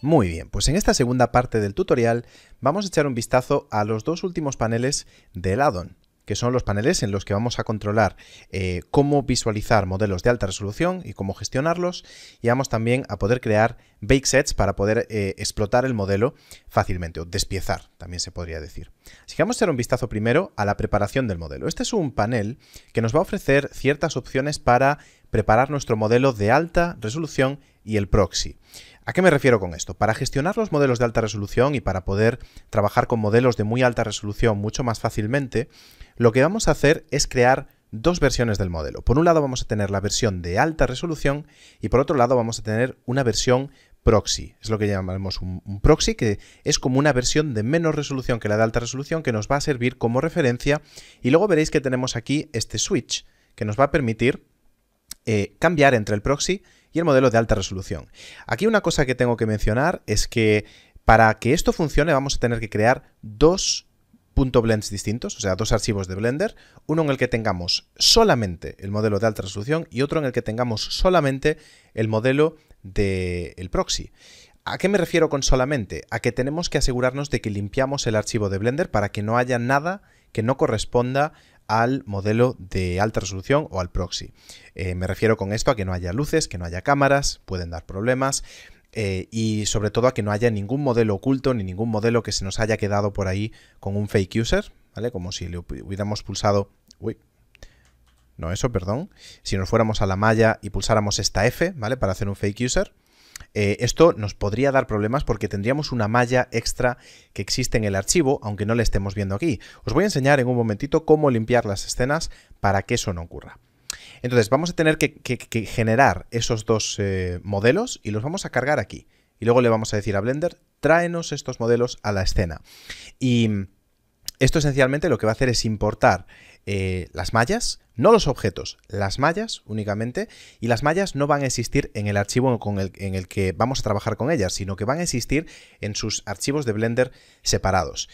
Muy bien, pues en esta segunda parte del tutorial vamos a echar un vistazo a los dos últimos paneles del addon, que son los paneles en los que vamos a controlar eh, cómo visualizar modelos de alta resolución y cómo gestionarlos, y vamos también a poder crear bake sets para poder eh, explotar el modelo fácilmente, o despiezar, también se podría decir. Así que vamos a echar un vistazo primero a la preparación del modelo. Este es un panel que nos va a ofrecer ciertas opciones para preparar nuestro modelo de alta resolución y el proxy. ¿A qué me refiero con esto? Para gestionar los modelos de alta resolución y para poder trabajar con modelos de muy alta resolución mucho más fácilmente, lo que vamos a hacer es crear dos versiones del modelo. Por un lado vamos a tener la versión de alta resolución y por otro lado vamos a tener una versión proxy. Es lo que llamamos un, proxy, que es como una versión de menos resolución que la de alta resolución que nos va a servir como referencia. Y luego veréis que tenemos aquí este switch que nos va a permitir eh, cambiar entre el proxy y el modelo de alta resolución. Aquí una cosa que tengo que mencionar es que para que esto funcione vamos a tener que crear dos .blends distintos, o sea, dos archivos de Blender, uno en el que tengamos solamente el modelo de alta resolución y otro en el que tengamos solamente el modelo del proxy. ¿A qué me refiero con solamente? A que tenemos que asegurarnos de que limpiamos el archivo de Blender para que no haya nada que no corresponda al modelo de alta resolución o al proxy. Eh, me refiero con esto a que no haya luces, que no haya cámaras, pueden dar problemas. Eh, y sobre todo a que no haya ningún modelo oculto ni ningún modelo que se nos haya quedado por ahí con un fake user, ¿vale? Como si le hubiéramos pulsado... Uy, no eso, perdón. Si nos fuéramos a la malla y pulsáramos esta F, ¿vale? Para hacer un fake user. Eh, esto nos podría dar problemas porque tendríamos una malla extra que existe en el archivo, aunque no la estemos viendo aquí. Os voy a enseñar en un momentito cómo limpiar las escenas para que eso no ocurra. Entonces vamos a tener que, generar esos dos eh, modelos y los vamos a cargar aquí. Y luego le vamos a decir a Blender, tráenos estos modelos a la escena. Y esto esencialmente lo que va a hacer es importar eh, las mallas, no los objetos, las mallas únicamente, y las mallas no van a existir en el archivo en el que vamos a trabajar con ellas, sino que van a existir en sus archivos de Blender separados.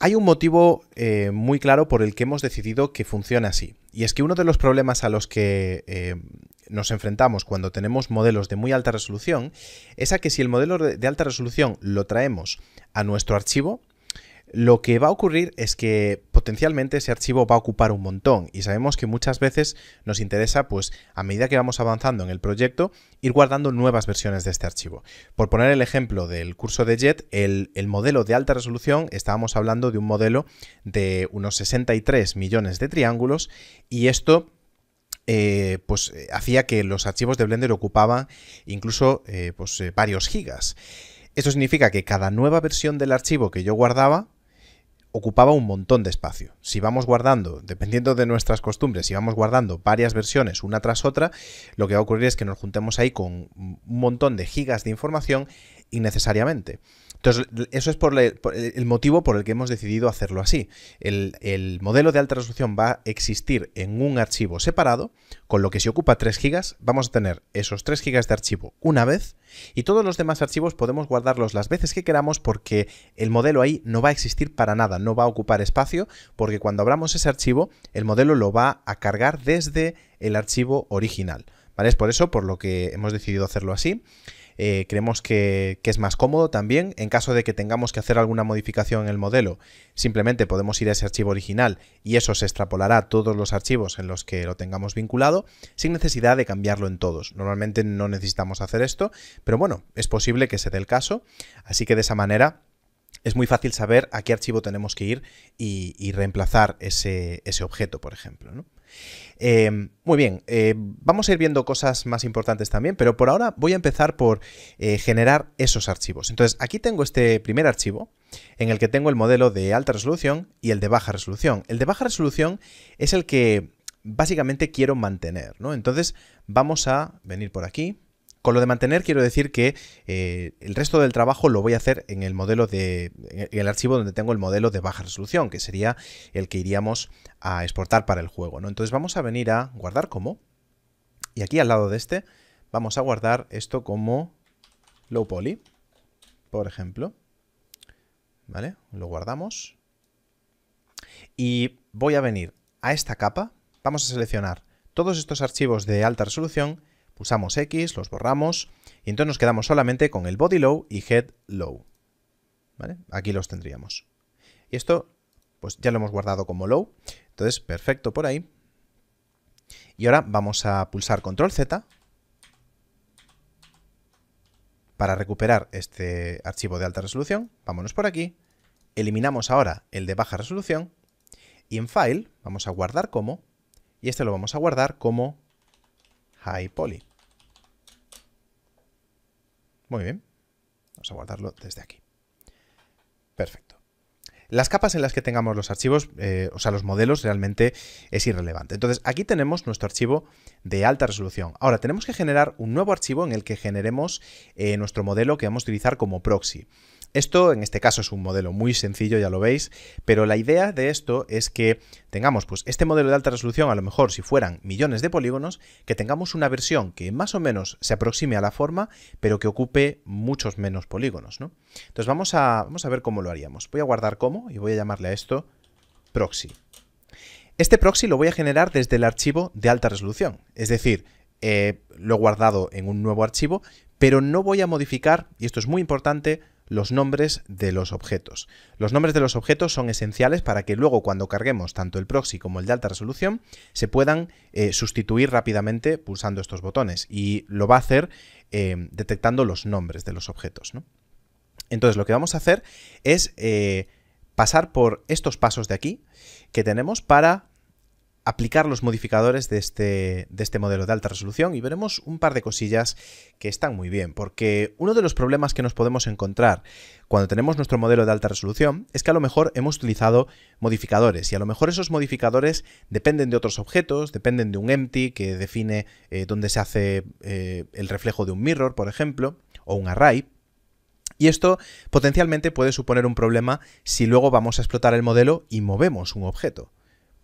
Hay un motivo eh, muy claro por el que hemos decidido que funcione así, y es que uno de los problemas a los que eh, nos enfrentamos cuando tenemos modelos de muy alta resolución es a que si el modelo de alta resolución lo traemos a nuestro archivo, lo que va a ocurrir es que potencialmente ese archivo va a ocupar un montón y sabemos que muchas veces nos interesa, pues a medida que vamos avanzando en el proyecto, ir guardando nuevas versiones de este archivo. Por poner el ejemplo del curso de JET, el, modelo de alta resolución, estábamos hablando de un modelo de unos 63 millones de triángulos y esto eh, pues hacía que los archivos de Blender ocupaban incluso eh, pues, eh, varios gigas. Esto significa que cada nueva versión del archivo que yo guardaba ocupaba un montón de espacio. Si vamos guardando, dependiendo de nuestras costumbres, si vamos guardando varias versiones una tras otra, lo que va a ocurrir es que nos juntemos ahí con un montón de gigas de información innecesariamente. Entonces, eso es el motivo por el que hemos decidido hacerlo así. El, modelo de alta resolución va a existir en un archivo separado, con lo que si ocupa 3 GB, vamos a tener esos 3 GB de archivo una vez, y todos los demás archivos podemos guardarlos las veces que queramos porque el modelo ahí no va a existir para nada, no va a ocupar espacio, porque cuando abramos ese archivo, el modelo lo va a cargar desde el archivo original. Es por eso por lo que hemos decidido hacerlo así. Eh, creemos que, que, es más cómodo también. En caso de que tengamos que hacer alguna modificación en el modelo, simplemente podemos ir a ese archivo original y eso se extrapolará a todos los archivos en los que lo tengamos vinculado sin necesidad de cambiarlo en todos. Normalmente no necesitamos hacer esto, pero bueno, es posible que se dé el caso. Así que de esa manera es muy fácil saber a qué archivo tenemos que ir y, reemplazar ese, objeto, por ejemplo. Eh, muy bien, eh, vamos a ir viendo cosas más importantes también, pero por ahora voy a empezar por eh, generar esos archivos. Entonces, aquí tengo este primer archivo en el que tengo el modelo de alta resolución y el de baja resolución. El de baja resolución es el que básicamente quiero mantener, Entonces, vamos a venir por aquí, con lo de mantener quiero decir que eh, el resto del trabajo lo voy a hacer en el modelo de el archivo donde tengo el modelo de baja resolución, que sería el que iríamos a exportar para el juego, ¿no? Entonces vamos a venir a guardar como y aquí al lado de este vamos a guardar esto como low poly, por ejemplo. ¿Vale? Lo guardamos. Y voy a venir a esta capa, vamos a seleccionar todos estos archivos de alta resolución Pulsamos X, los borramos y entonces nos quedamos solamente con el body low y head low. Aquí los tendríamos. Y esto pues ya lo hemos guardado como low, entonces perfecto por ahí. Y ahora vamos a pulsar control Z para recuperar este archivo de alta resolución. Vámonos por aquí, eliminamos ahora el de baja resolución y en File vamos a guardar como y este lo vamos a guardar como muy bien. Vamos a guardarlo desde aquí. Perfecto. Las capas en las que tengamos los archivos, eh, o sea, los modelos, realmente es irrelevante. Entonces, aquí tenemos nuestro archivo de alta resolución. Ahora, tenemos que generar un nuevo archivo en el que generemos eh, nuestro modelo que vamos a utilizar como proxy. Esto en este caso es un modelo muy sencillo, ya lo veis, pero la idea de esto es que tengamos pues este modelo de alta resolución, a lo mejor si fueran millones de polígonos, que tengamos una versión que más o menos se aproxime a la forma, pero que ocupe muchos menos polígonos, Entonces vamos a, vamos a ver cómo lo haríamos. Voy a guardar como y voy a llamarle a esto proxy. Este proxy lo voy a generar desde el archivo de alta resolución, es decir, eh, lo he guardado en un nuevo archivo, pero no voy a modificar, y esto es muy importante, los nombres de los objetos. Los nombres de los objetos son esenciales para que luego cuando carguemos tanto el proxy como el de alta resolución se puedan eh, sustituir rápidamente pulsando estos botones y lo va a hacer eh, detectando los nombres de los objetos. Entonces lo que vamos a hacer es eh, pasar por estos pasos de aquí que tenemos para aplicar los modificadores de este, de este, modelo de alta resolución y veremos un par de cosillas que están muy bien, porque uno de los problemas que nos podemos encontrar cuando tenemos nuestro modelo de alta resolución es que a lo mejor hemos utilizado modificadores y a lo mejor esos modificadores dependen de otros objetos, dependen de un empty que define eh, dónde se hace eh, el reflejo de un mirror, por ejemplo, o un array, y esto potencialmente puede suponer un problema si luego vamos a explotar el modelo y movemos un objeto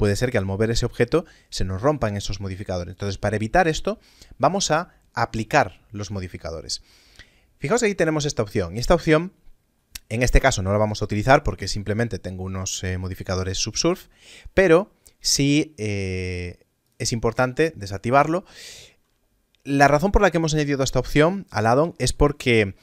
puede ser que al mover ese objeto se nos rompan esos modificadores. Entonces, para evitar esto, vamos a aplicar los modificadores. Fijaos que ahí tenemos esta opción. Y esta opción, en este caso, no la vamos a utilizar porque simplemente tengo unos eh, modificadores subsurf, pero sí eh, es importante desactivarlo. La razón por la que hemos añadido esta opción al addon es porque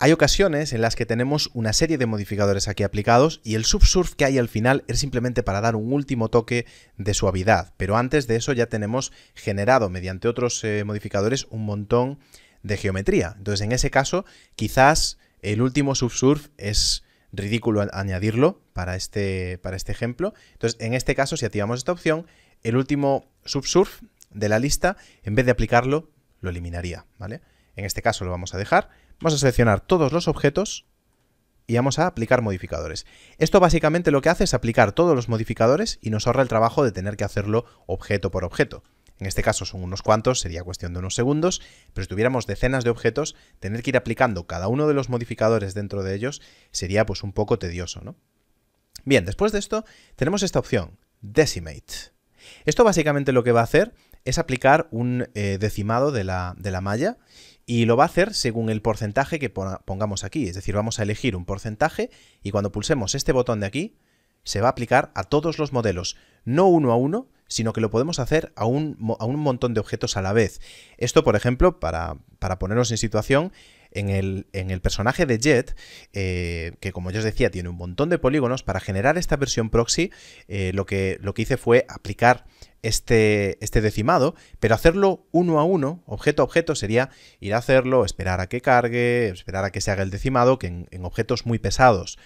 hay ocasiones en las que tenemos una serie de modificadores aquí aplicados y el subsurf que hay al final es simplemente para dar un último toque de suavidad, pero antes de eso ya tenemos generado mediante otros eh, modificadores un montón de geometría. Entonces en ese caso quizás el último subsurf es ridículo añadirlo para este, para este ejemplo. Entonces en este caso si activamos esta opción, el último subsurf de la lista en vez de aplicarlo lo eliminaría, ¿vale? En este caso lo vamos a dejar Vamos a seleccionar todos los objetos y vamos a aplicar modificadores. Esto básicamente lo que hace es aplicar todos los modificadores y nos ahorra el trabajo de tener que hacerlo objeto por objeto. En este caso son unos cuantos, sería cuestión de unos segundos, pero si tuviéramos decenas de objetos, tener que ir aplicando cada uno de los modificadores dentro de ellos sería pues un poco tedioso, ¿no? Bien, después de esto tenemos esta opción, Decimate. Esto básicamente lo que va a hacer es aplicar un eh, decimado de de la malla y lo va a hacer según el porcentaje que pongamos aquí. Es decir, vamos a elegir un porcentaje y cuando pulsemos este botón de aquí, se va a aplicar a todos los modelos, no uno a uno, sino que lo podemos hacer a un, a un montón de objetos a la vez. Esto, por ejemplo, para, para ponernos en situación, en el, personaje de Jet, eh, que como yo os decía, tiene un montón de polígonos, para generar esta versión proxy, eh, lo, que, hice fue aplicar este, este, decimado, pero hacerlo uno a uno, objeto a objeto, sería ir a hacerlo, esperar a que cargue, esperar a que se haga el decimado, que en, en objetos muy pesados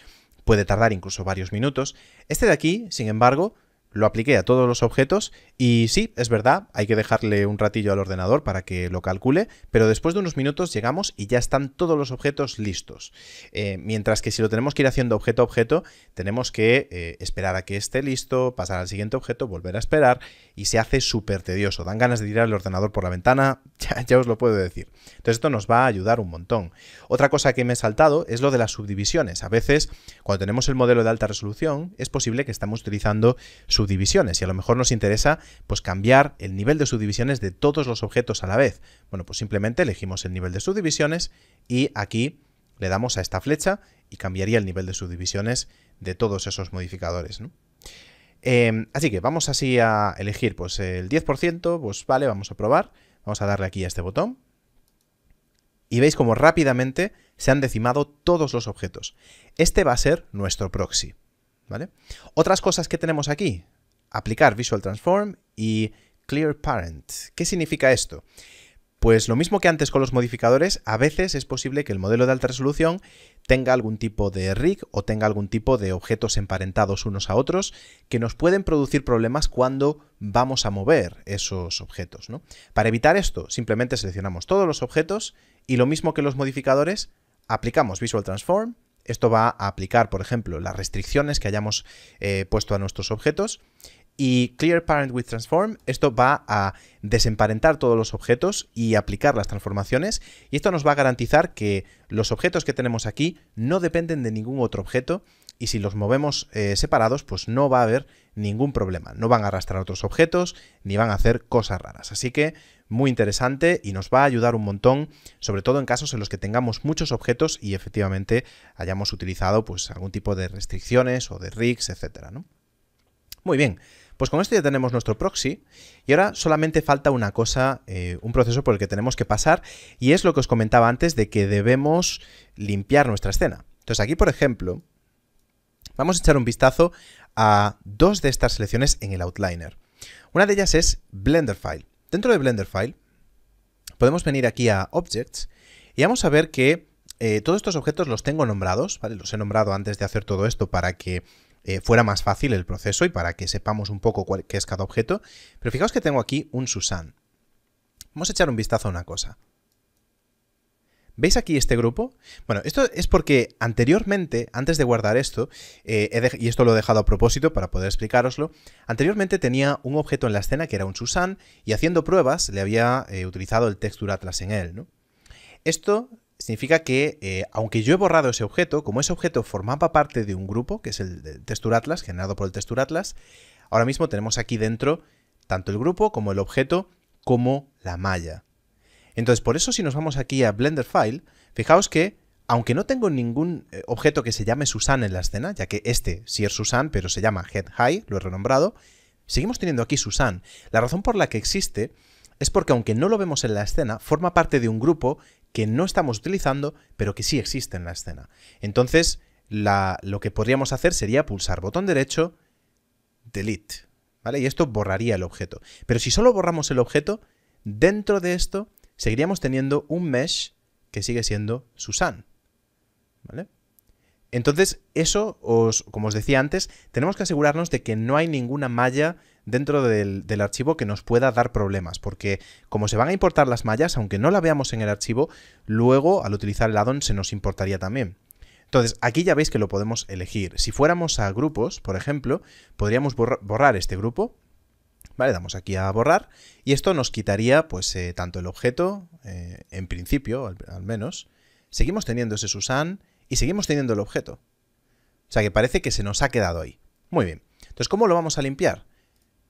puede tardar incluso varios minutos. Este de aquí, sin embargo, lo apliqué a todos los objetos y sí, es verdad, hay que dejarle un ratillo al ordenador para que lo calcule, pero después de unos minutos llegamos y ya están todos los objetos listos. Eh, mientras que si lo tenemos que ir haciendo objeto a objeto, tenemos que eh, esperar a que esté listo, pasar al siguiente objeto, volver a esperar y se hace súper tedioso. Dan ganas de tirar el ordenador por la ventana, ya, os lo puedo decir. Entonces esto nos va a ayudar un montón. Otra cosa que me he saltado es lo de las subdivisiones. A veces, cuando tenemos el modelo de alta resolución, es posible que estamos utilizando subdivisiones y a lo mejor nos interesa pues cambiar el nivel de subdivisiones de todos los objetos a la vez. Bueno, pues simplemente elegimos el nivel de subdivisiones y aquí le damos a esta flecha y cambiaría el nivel de subdivisiones de todos esos modificadores. Em, así que vamos así a elegir pues el 10%, pues vale, vamos a probar, vamos a darle aquí a este botón y veis como rápidamente se han decimado todos los objetos. Este va a ser nuestro proxy. Otras cosas que tenemos aquí, aplicar Visual Transform y Clear Parent. ¿Qué significa esto? Pues lo mismo que antes con los modificadores, a veces es posible que el modelo de alta resolución tenga algún tipo de rig o tenga algún tipo de objetos emparentados unos a otros que nos pueden producir problemas cuando vamos a mover esos objetos. Para evitar esto, simplemente seleccionamos todos los objetos y lo mismo que los modificadores, aplicamos Visual Transform esto va a aplicar, por ejemplo, las restricciones que hayamos eh, puesto a nuestros objetos. Y Clear Parent with Transform, esto va a desemparentar todos los objetos y aplicar las transformaciones. Y esto nos va a garantizar que los objetos que tenemos aquí no dependen de ningún otro objeto y si los movemos eh, separados, pues no va a haber ningún problema. No van a arrastrar otros objetos ni van a hacer cosas raras. Así que muy interesante y nos va a ayudar un montón, sobre todo en casos en los que tengamos muchos objetos y efectivamente hayamos utilizado pues, algún tipo de restricciones o de rigs, etc. Muy bien, pues con esto ya tenemos nuestro proxy y ahora solamente falta una cosa, eh, un proceso por el que tenemos que pasar y es lo que os comentaba antes de que debemos limpiar nuestra escena. Entonces aquí, por ejemplo, Vamos a echar un vistazo a dos de estas selecciones en el Outliner. Una de ellas es Blender File. Dentro de Blender File podemos venir aquí a Objects y vamos a ver que eh, todos estos objetos los tengo nombrados, Los he nombrado antes de hacer todo esto para que eh, fuera más fácil el proceso y para que sepamos un poco cuál, qué es cada objeto. Pero fijaos que tengo aquí un Susan. Vamos a echar un vistazo a una cosa. ¿Veis aquí este grupo? Bueno, esto es porque anteriormente, antes de guardar esto, eh, y esto lo he dejado a propósito para poder explicaroslo, anteriormente tenía un objeto en la escena que era un Susan y haciendo pruebas le había eh, utilizado el texture atlas en él. Esto significa que, eh, aunque yo he borrado ese objeto, como ese objeto formaba parte de un grupo, que es el, el texture atlas, generado por el texture atlas, ahora mismo tenemos aquí dentro tanto el grupo como el objeto como la malla. Entonces, por eso si nos vamos aquí a Blender File, fijaos que, aunque no tengo ningún eh, objeto que se llame Susan en la escena, ya que este sí es Susan, pero se llama Head High, lo he renombrado, seguimos teniendo aquí Susan. La razón por la que existe es porque aunque no lo vemos en la escena, forma parte de un grupo que no estamos utilizando, pero que sí existe en la escena. Entonces, lo que podríamos hacer sería pulsar botón derecho, Delete, ¿vale? Y esto borraría el objeto. Pero si solo borramos el objeto, dentro de esto seguiríamos teniendo un mesh que sigue siendo Susan. Entonces, eso, os, como os decía antes, tenemos que asegurarnos de que no hay ninguna malla dentro del, del, archivo que nos pueda dar problemas, porque como se van a importar las mallas, aunque no la veamos en el archivo, luego al utilizar el addon se nos importaría también. Entonces, aquí ya veis que lo podemos elegir. Si fuéramos a grupos, por ejemplo, podríamos borrar este grupo, ¿vale? Damos aquí a borrar y esto nos quitaría pues eh, tanto el objeto, eh, en principio al, menos, seguimos teniendo ese Susan y seguimos teniendo el objeto. O sea que parece que se nos ha quedado ahí. Muy bien. Entonces, ¿cómo lo vamos a limpiar?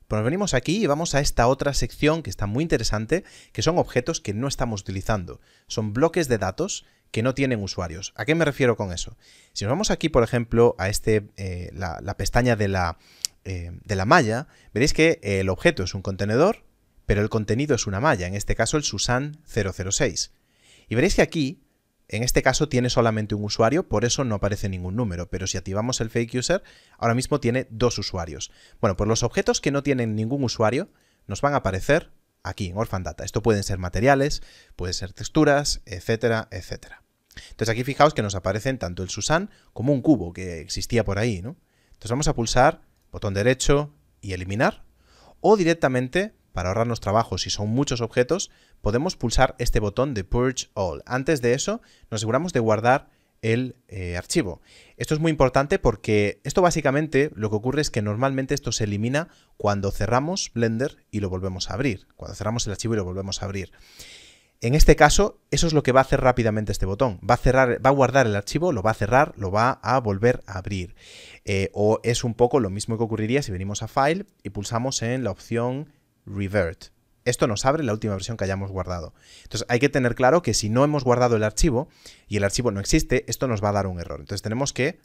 Pues venimos aquí y vamos a esta otra sección que está muy interesante, que son objetos que no estamos utilizando. Son bloques de datos que no tienen usuarios. ¿A qué me refiero con eso? Si nos vamos aquí, por ejemplo, a este, eh, la, pestaña de la, eh, de la malla, veréis que el objeto es un contenedor, pero el contenido es una malla, en este caso el Susan 006. Y veréis que aquí, en este caso, tiene solamente un usuario, por eso no aparece ningún número, pero si activamos el fake user, ahora mismo tiene dos usuarios. Bueno, pues los objetos que no tienen ningún usuario nos van a aparecer aquí en Orphan Data. Esto pueden ser materiales, pueden ser texturas, etcétera, etcétera. Entonces aquí fijaos que nos aparecen tanto el Susan como un cubo que existía por ahí, ¿no? Entonces vamos a pulsar botón derecho y eliminar o directamente para ahorrarnos trabajo si son muchos objetos podemos pulsar este botón de Purge All. Antes de eso nos aseguramos de guardar el eh, archivo. Esto es muy importante porque esto básicamente lo que ocurre es que normalmente esto se elimina cuando cerramos Blender y lo volvemos a abrir, cuando cerramos el archivo y lo volvemos a abrir. En este caso, eso es lo que va a hacer rápidamente este botón. Va a, cerrar, va a guardar el archivo, lo va a cerrar, lo va a volver a abrir. Eh, o es un poco lo mismo que ocurriría si venimos a File y pulsamos en la opción Revert esto nos abre la última versión que hayamos guardado. Entonces hay que tener claro que si no hemos guardado el archivo y el archivo no existe, esto nos va a dar un error. Entonces tenemos que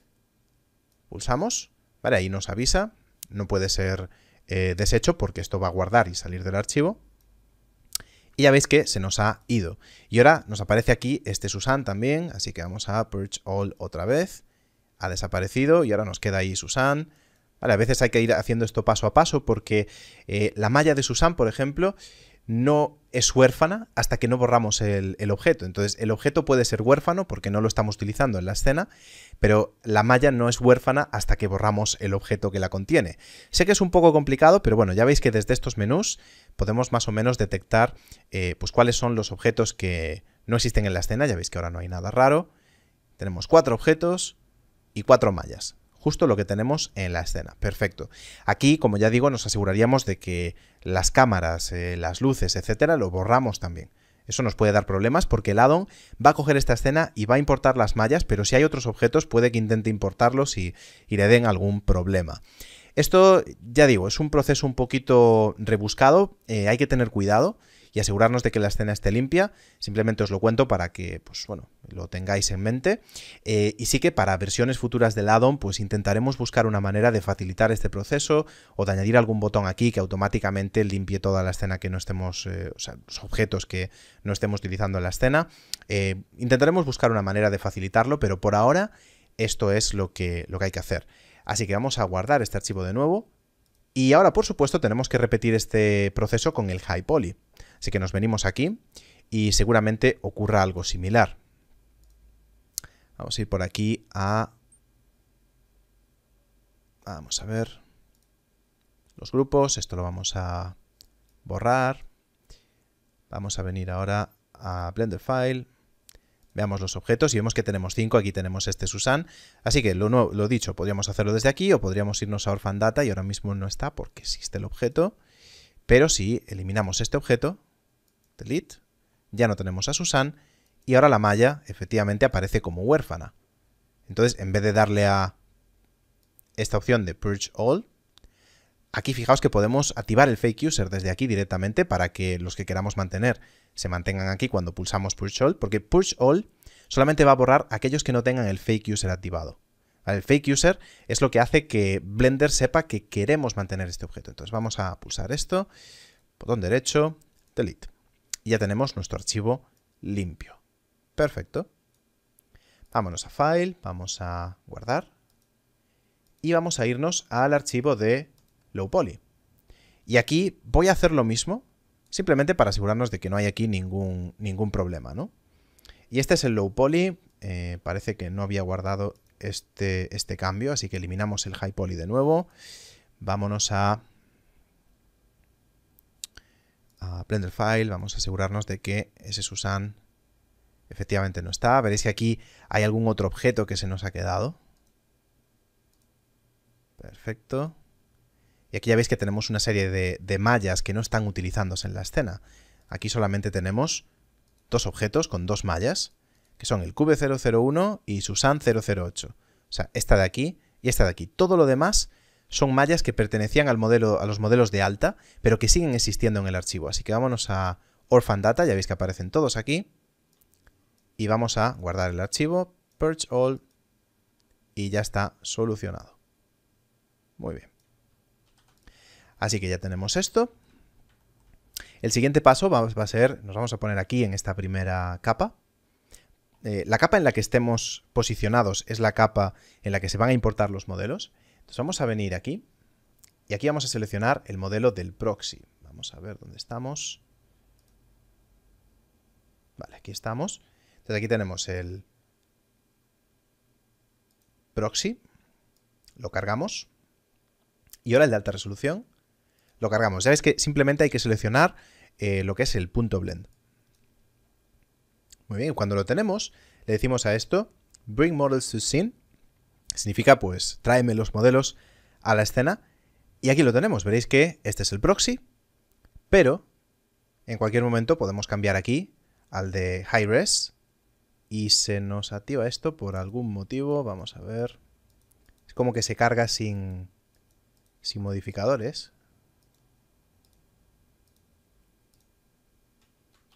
pulsamos, vale, ahí nos avisa, no puede ser eh, deshecho porque esto va a guardar y salir del archivo. Y ya veis que se nos ha ido. Y ahora nos aparece aquí este Susan también, así que vamos a purge all otra vez. Ha desaparecido y ahora nos queda ahí Susan. A veces hay que ir haciendo esto paso a paso porque eh, la malla de Susan, por ejemplo, no es huérfana hasta que no borramos el, objeto. Entonces, el objeto puede ser huérfano porque no lo estamos utilizando en la escena, pero la malla no es huérfana hasta que borramos el objeto que la contiene. Sé que es un poco complicado, pero bueno, ya veis que desde estos menús podemos más o menos detectar eh, pues, cuáles son los objetos que no existen en la escena. Ya veis que ahora no hay nada raro. Tenemos cuatro objetos y cuatro mallas justo lo que tenemos en la escena. Perfecto. Aquí, como ya digo, nos aseguraríamos de que las cámaras, eh, las luces, etcétera, lo borramos también. Eso nos puede dar problemas porque el addon va a coger esta escena y va a importar las mallas, pero si hay otros objetos puede que intente importarlos y, le den algún problema. Esto, ya digo, es un proceso un poquito rebuscado, eh, hay que tener cuidado y asegurarnos de que la escena esté limpia. Simplemente os lo cuento para que, pues bueno, lo tengáis en mente. Eh, y sí que para versiones futuras del addon, pues intentaremos buscar una manera de facilitar este proceso o de añadir algún botón aquí que automáticamente limpie toda la escena que no estemos, eh, o sea, los objetos que no estemos utilizando en la escena. Eh, intentaremos buscar una manera de facilitarlo, pero por ahora esto es lo que, lo que hay que hacer. Así que vamos a guardar este archivo de nuevo. Y ahora, por supuesto, tenemos que repetir este proceso con el high poly. Así que nos venimos aquí y seguramente ocurra algo similar. Vamos a ir por aquí a... Vamos a ver. Los grupos, esto lo vamos a borrar. Vamos a venir ahora a Blender File. Veamos los objetos y vemos que tenemos 5, aquí tenemos este Susan. Así que lo, lo dicho, podríamos hacerlo desde aquí o podríamos irnos a Orphan Data y ahora mismo no está porque existe el objeto. Pero si eliminamos este objeto, delete, ya no tenemos a Susan, y ahora la malla efectivamente aparece como huérfana. Entonces, en vez de darle a esta opción de Purge All, aquí fijaos que podemos activar el Fake User desde aquí directamente para que los que queramos mantener se mantengan aquí cuando pulsamos Purge All, porque Purge All solamente va a borrar aquellos que no tengan el Fake User activado. El Fake User es lo que hace que Blender sepa que queremos mantener este objeto. Entonces vamos a pulsar esto, botón derecho, Delete ya tenemos nuestro archivo limpio. Perfecto. Vámonos a File, vamos a guardar y vamos a irnos al archivo de Low Poly. Y aquí voy a hacer lo mismo, simplemente para asegurarnos de que no hay aquí ningún, ningún problema, ¿no? Y este es el Low Poly, eh, parece que no había guardado este, este cambio, así que eliminamos el High Poly de nuevo. Vámonos a a File, vamos a asegurarnos de que ese Susan efectivamente no está. Veréis que aquí hay algún otro objeto que se nos ha quedado. Perfecto. Y aquí ya veis que tenemos una serie de, mallas que no están utilizándose en la escena. Aquí solamente tenemos dos objetos con dos mallas, que son el Cube 001 y Susan 008. O sea, esta de aquí y esta de aquí. Todo lo demás son mallas que pertenecían al modelo, a los modelos de alta, pero que siguen existiendo en el archivo. Así que vámonos a Orphan Data, ya veis que aparecen todos aquí. Y vamos a guardar el archivo, purge all, y ya está solucionado. Muy bien. Así que ya tenemos esto. El siguiente paso va, a ser, nos vamos a poner aquí en esta primera capa, eh, la capa en la que estemos posicionados es la capa en la que se van a importar los modelos entonces vamos a venir aquí y aquí vamos a seleccionar el modelo del proxy. Vamos a ver dónde estamos. Vale, aquí estamos. Entonces aquí tenemos el proxy, lo cargamos y ahora el de alta resolución lo cargamos. Ya ves que simplemente hay que seleccionar eh, lo que es el punto blend. Muy bien, cuando lo tenemos le decimos a esto bring models to scene Significa, pues, tráeme los modelos a la escena. Y aquí lo tenemos. Veréis que este es el proxy, pero en cualquier momento podemos cambiar aquí al de high res. Y se nos activa esto por algún motivo. Vamos a ver. Es como que se carga sin, sin modificadores.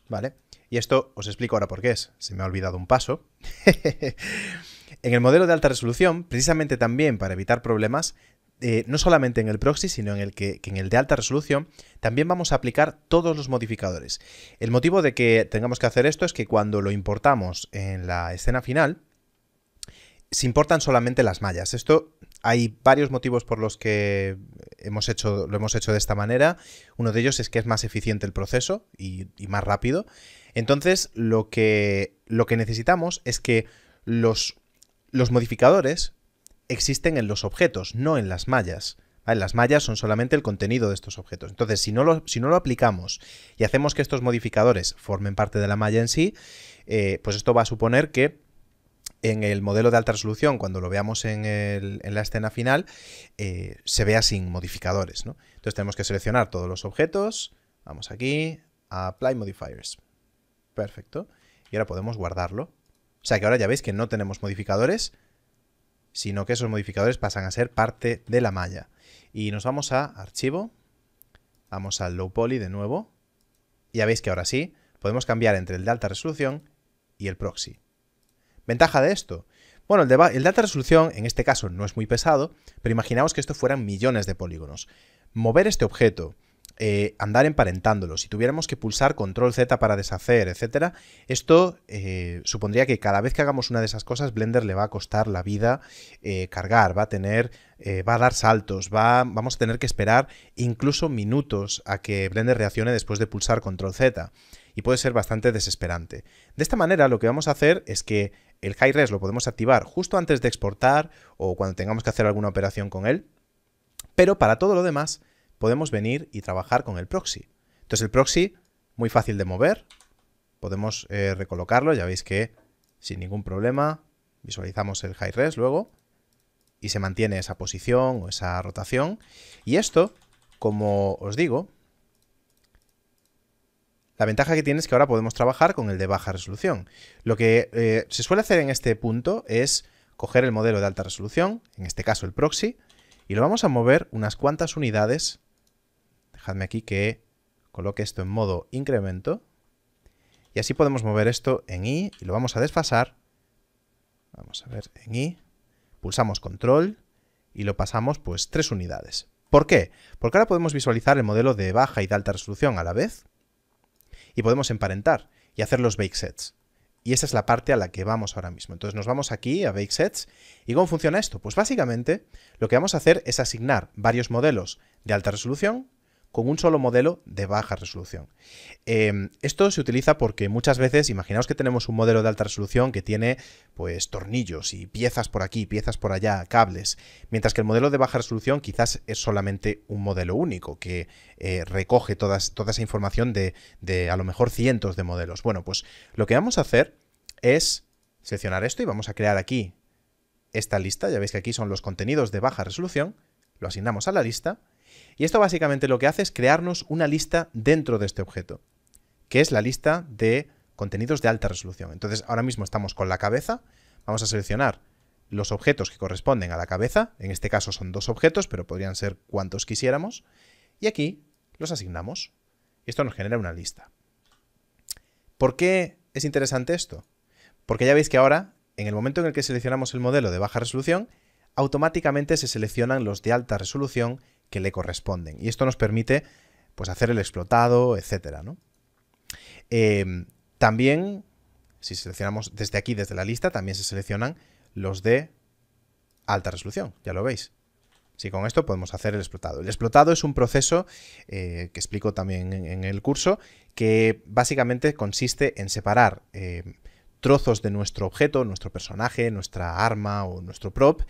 Vale. Y esto os explico ahora por qué es. Se me ha olvidado un paso. En el modelo de alta resolución, precisamente también para evitar problemas, eh, no solamente en el proxy, sino en el que, en el de alta resolución, también vamos a aplicar todos los modificadores. El motivo de que tengamos que hacer esto es que cuando lo importamos en la escena final, se importan solamente las mallas. Esto hay varios motivos por los que hemos hecho, lo hemos hecho de esta manera. Uno de ellos es que es más eficiente el proceso y, y más rápido. Entonces, lo que, lo que necesitamos es que los los modificadores existen en los objetos, no en las mallas. En Las mallas son solamente el contenido de estos objetos. Entonces, si no, lo, aplicamos y hacemos que estos modificadores formen parte de la malla en sí, eh, pues esto va a suponer que en el modelo de alta resolución, cuando lo veamos en, la escena final, eh, se vea sin modificadores. Entonces tenemos que seleccionar todos los objetos, vamos aquí, Apply Modifiers. Perfecto. Y ahora podemos guardarlo. O sea que ahora ya veis que no tenemos modificadores, sino que esos modificadores pasan a ser parte de la malla. Y nos vamos a archivo, vamos al low poly de nuevo, y ya veis que ahora sí podemos cambiar entre el de alta resolución y el proxy. ¿Ventaja de esto? Bueno, el de, el de alta resolución en este caso no es muy pesado, pero imaginaos que esto fueran millones de polígonos. Mover este objeto eh, andar emparentándolo. Si tuviéramos que pulsar control Z para deshacer, etcétera, esto eh, supondría que cada vez que hagamos una de esas cosas, Blender le va a costar la vida eh, cargar, va a tener, va a dar saltos, vamos a tener que esperar incluso minutos a que Blender reaccione después de pulsar control Z. Y puede ser bastante desesperante. De esta manera, lo que vamos a hacer es que el high res lo podemos activar justo antes de exportar o cuando tengamos que hacer alguna operación con él. Pero para todo lo demás, podemos venir y trabajar con el proxy. Entonces el proxy, muy fácil de mover, podemos eh, recolocarlo, ya veis que sin ningún problema visualizamos el high res luego y se mantiene esa posición o esa rotación. Y esto, como os digo, la ventaja que tiene es que ahora podemos trabajar con el de baja resolución. Lo que eh, se suele hacer en este punto es coger el modelo de alta resolución, en este caso el proxy, y lo vamos a mover unas cuantas unidades Dejadme aquí que coloque esto en modo incremento. Y así podemos mover esto en Y y lo vamos a desfasar. Vamos a ver, en Y. Pulsamos control y lo pasamos pues tres unidades. ¿Por qué? Porque ahora podemos visualizar el modelo de baja y de alta resolución a la vez y podemos emparentar y hacer los bake sets. Y esa es la parte a la que vamos ahora mismo. Entonces nos vamos aquí a Bake Sets. ¿Y cómo funciona esto? Pues básicamente lo que vamos a hacer es asignar varios modelos de alta resolución con un solo modelo de baja resolución. Em, esto se utiliza porque muchas veces, imaginaos que tenemos un modelo de alta resolución que tiene pues tornillos y piezas por aquí, piezas por allá, cables, mientras que el modelo de baja resolución quizás es solamente un modelo único que eh, recoge todas, toda esa información de, de a lo mejor cientos de modelos. Bueno, pues lo que vamos a hacer es seleccionar esto y vamos a crear aquí esta lista, ya veis que aquí son los contenidos de baja resolución, lo asignamos a la lista y esto básicamente lo que hace es crearnos una lista dentro de este objeto, que es la lista de contenidos de alta resolución. Entonces, ahora mismo estamos con la cabeza, vamos a seleccionar los objetos que corresponden a la cabeza, en este caso son dos objetos, pero podrían ser cuantos quisiéramos, y aquí los asignamos. Esto nos genera una lista. ¿Por qué es interesante esto? Porque ya veis que ahora, en el momento en el que seleccionamos el modelo de baja resolución, automáticamente se seleccionan los de alta resolución que le corresponden. Y esto nos permite pues, hacer el explotado, etcétera. Em, también, si seleccionamos desde aquí, desde la lista, también se seleccionan los de alta resolución, ya lo veis. Si con esto podemos hacer el explotado. El explotado es un proceso eh, que explico también en, el curso, que básicamente consiste en separar eh, trozos de nuestro objeto, nuestro personaje, nuestra arma o nuestro prop,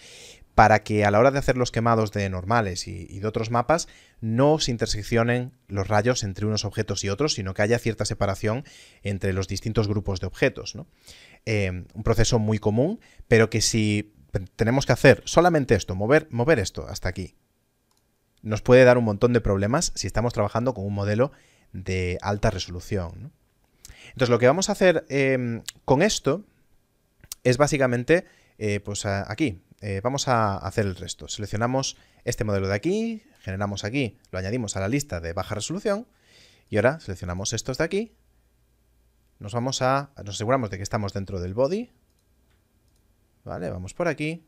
para que a la hora de hacer los quemados de normales y, de otros mapas no se interseccionen los rayos entre unos objetos y otros, sino que haya cierta separación entre los distintos grupos de objetos. Eh, un proceso muy común, pero que si tenemos que hacer solamente esto, mover, mover esto hasta aquí, nos puede dar un montón de problemas si estamos trabajando con un modelo de alta resolución. Entonces lo que vamos a hacer eh, con esto es básicamente, eh, pues aquí, eh, vamos a hacer el resto. Seleccionamos este modelo de aquí, generamos aquí, lo añadimos a la lista de baja resolución y ahora seleccionamos estos de aquí. Nos vamos a, nos aseguramos de que estamos dentro del body. Vale, vamos por aquí.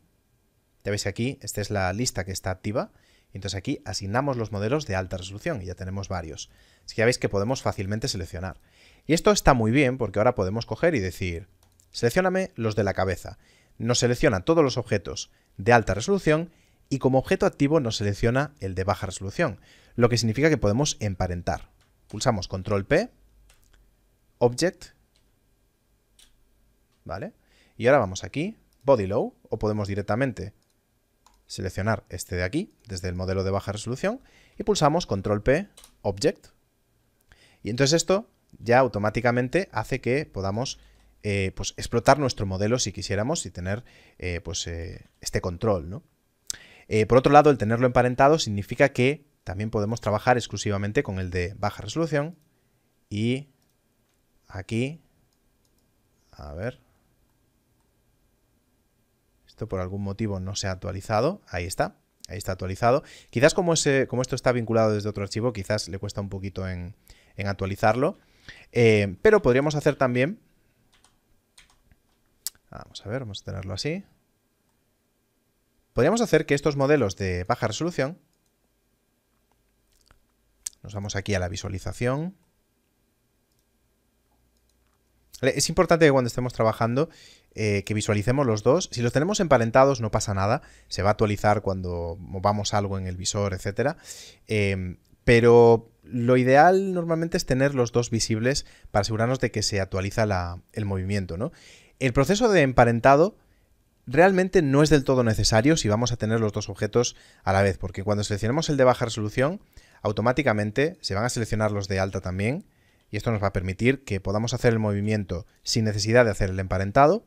Ya veis aquí, esta es la lista que está activa. entonces aquí asignamos los modelos de alta resolución y ya tenemos varios. Así que ya veis que podemos fácilmente seleccionar. Y esto está muy bien porque ahora podemos coger y decir, seleccioname los de la cabeza nos selecciona todos los objetos de alta resolución y como objeto activo nos selecciona el de baja resolución, lo que significa que podemos emparentar. Pulsamos Control P, Object, ¿vale? Y ahora vamos aquí, Body Low, o podemos directamente seleccionar este de aquí, desde el modelo de baja resolución, y pulsamos Control P, Object. Y entonces esto ya automáticamente hace que podamos eh, pues explotar nuestro modelo si quisiéramos y tener eh, pues, eh, este control. por otro lado, el tenerlo emparentado significa que también podemos trabajar exclusivamente con el de baja resolución y aquí, a ver, esto por algún motivo no se ha actualizado, ahí está, ahí está actualizado. Quizás como, como esto está vinculado desde otro archivo, quizás le cuesta un poquito en, en actualizarlo, pero podríamos hacer también Vamos a ver, vamos a tenerlo así. Podríamos hacer que estos modelos de baja resolución... Nos vamos aquí a la visualización. Es importante que cuando estemos trabajando eh, que visualicemos los dos. Si los tenemos emparentados no pasa nada. Se va a actualizar cuando movamos algo en el visor, etc. Em, pero lo ideal normalmente es tener los dos visibles para asegurarnos de que se actualiza el movimiento, ¿no? El proceso de emparentado realmente no es del todo necesario si vamos a tener los dos objetos a la vez, porque cuando seleccionamos el de baja resolución, automáticamente se van a seleccionar los de alta también, y esto nos va a permitir que podamos hacer el movimiento sin necesidad de hacer el emparentado,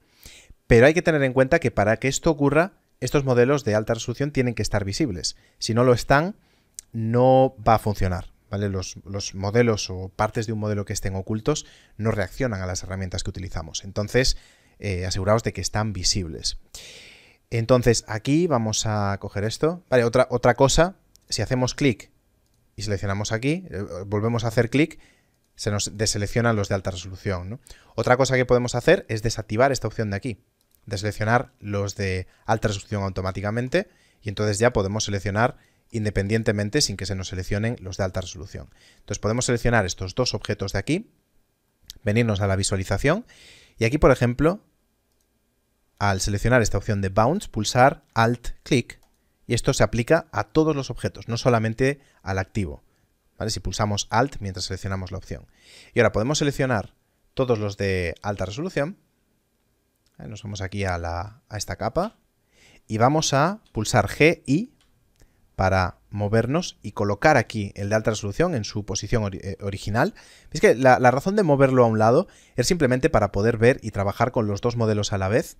pero hay que tener en cuenta que para que esto ocurra, estos modelos de alta resolución tienen que estar visibles. Si no lo están, no va a funcionar. ¿vale? Los, los modelos o partes de un modelo que estén ocultos no reaccionan a las herramientas que utilizamos. Entonces, eh, aseguraos de que están visibles. Entonces aquí vamos a coger esto. Vale, otra, otra cosa, si hacemos clic y seleccionamos aquí, eh, volvemos a hacer clic, se nos deseleccionan los de alta resolución. Otra cosa que podemos hacer es desactivar esta opción de aquí, deseleccionar los de alta resolución automáticamente y entonces ya podemos seleccionar independientemente sin que se nos seleccionen los de alta resolución. Entonces podemos seleccionar estos dos objetos de aquí, venirnos a la visualización y aquí, por ejemplo, al seleccionar esta opción de Bounce, pulsar Alt Click y esto se aplica a todos los objetos, no solamente al activo. Si pulsamos Alt mientras seleccionamos la opción. Y ahora podemos seleccionar todos los de alta resolución. Eh, nos vamos aquí a, esta capa y vamos a pulsar G y para movernos y colocar aquí el de alta resolución en su posición eh, original. Es que la razón de moverlo a un lado es simplemente para poder ver y trabajar con los dos modelos a la vez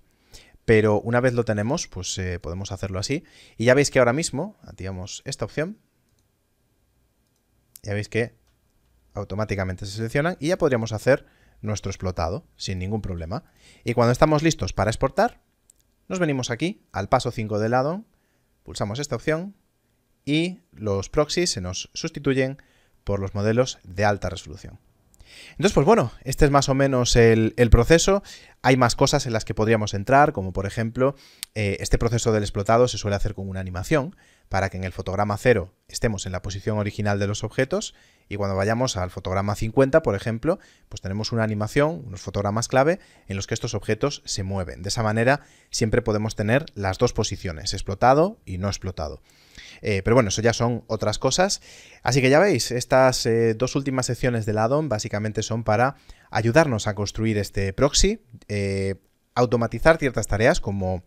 pero una vez lo tenemos, pues eh, podemos hacerlo así. Y ya veis que ahora mismo, activamos esta opción. Ya veis que automáticamente se seleccionan y ya podríamos hacer nuestro explotado sin ningún problema. Y cuando estamos listos para exportar, nos venimos aquí al paso 5 del addon, pulsamos esta opción y los proxies se nos sustituyen por los modelos de alta resolución. Entonces, pues bueno, este es más o menos el, proceso. Hay más cosas en las que podríamos entrar, como por ejemplo, eh, este proceso del explotado se suele hacer con una animación, para que en el fotograma 0 estemos en la posición original de los objetos y cuando vayamos al fotograma 50, por ejemplo, pues tenemos una animación, unos fotogramas clave en los que estos objetos se mueven. De esa manera siempre podemos tener las dos posiciones, explotado y no explotado. Eh, pero bueno, eso ya son otras cosas. Así que ya veis, estas eh, dos últimas secciones del addon básicamente son para ayudarnos a construir este proxy, eh, automatizar ciertas tareas como,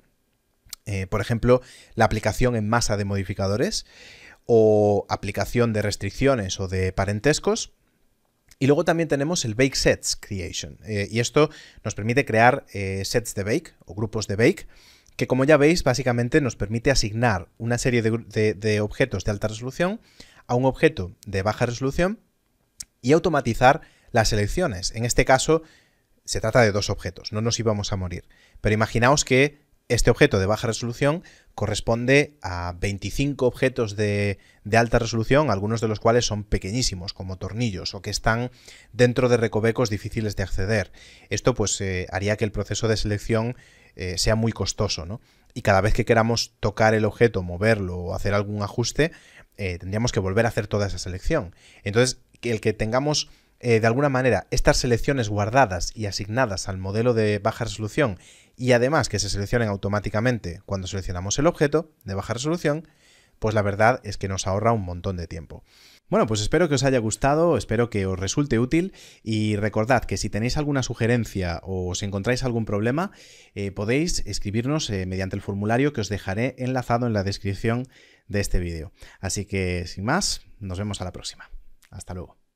por ejemplo, la aplicación en masa de modificadores o aplicación de restricciones o de parentescos, y luego también tenemos el Bake Sets Creation. y esto nos permite crear sets de bake o grupos de bake que como ya veis básicamente nos permite asignar una serie de, objetos de alta resolución a un objeto de baja resolución y automatizar las selecciones. En este caso se trata de dos objetos, no nos íbamos a morir. Pero imaginaos que este objeto de baja resolución corresponde a 25 objetos de, alta resolución, algunos de los cuales son pequeñísimos, como tornillos, o que están dentro de recovecos difíciles de acceder. Esto pues eh, haría que el proceso de selección eh, sea muy costoso, ¿no? Y cada vez que queramos tocar el objeto, moverlo o hacer algún ajuste, eh, tendríamos que volver a hacer toda esa selección. Entonces, el que tengamos eh, de alguna manera estas selecciones guardadas y asignadas al modelo de baja resolución y además que se seleccionen automáticamente cuando seleccionamos el objeto de baja resolución, pues la verdad es que nos ahorra un montón de tiempo. Bueno, pues espero que os haya gustado, espero que os resulte útil y recordad que si tenéis alguna sugerencia o os encontráis algún problema, eh, podéis escribirnos eh, mediante el formulario que os dejaré enlazado en la descripción de este vídeo. Así que, sin más, nos vemos a la próxima. Hasta luego.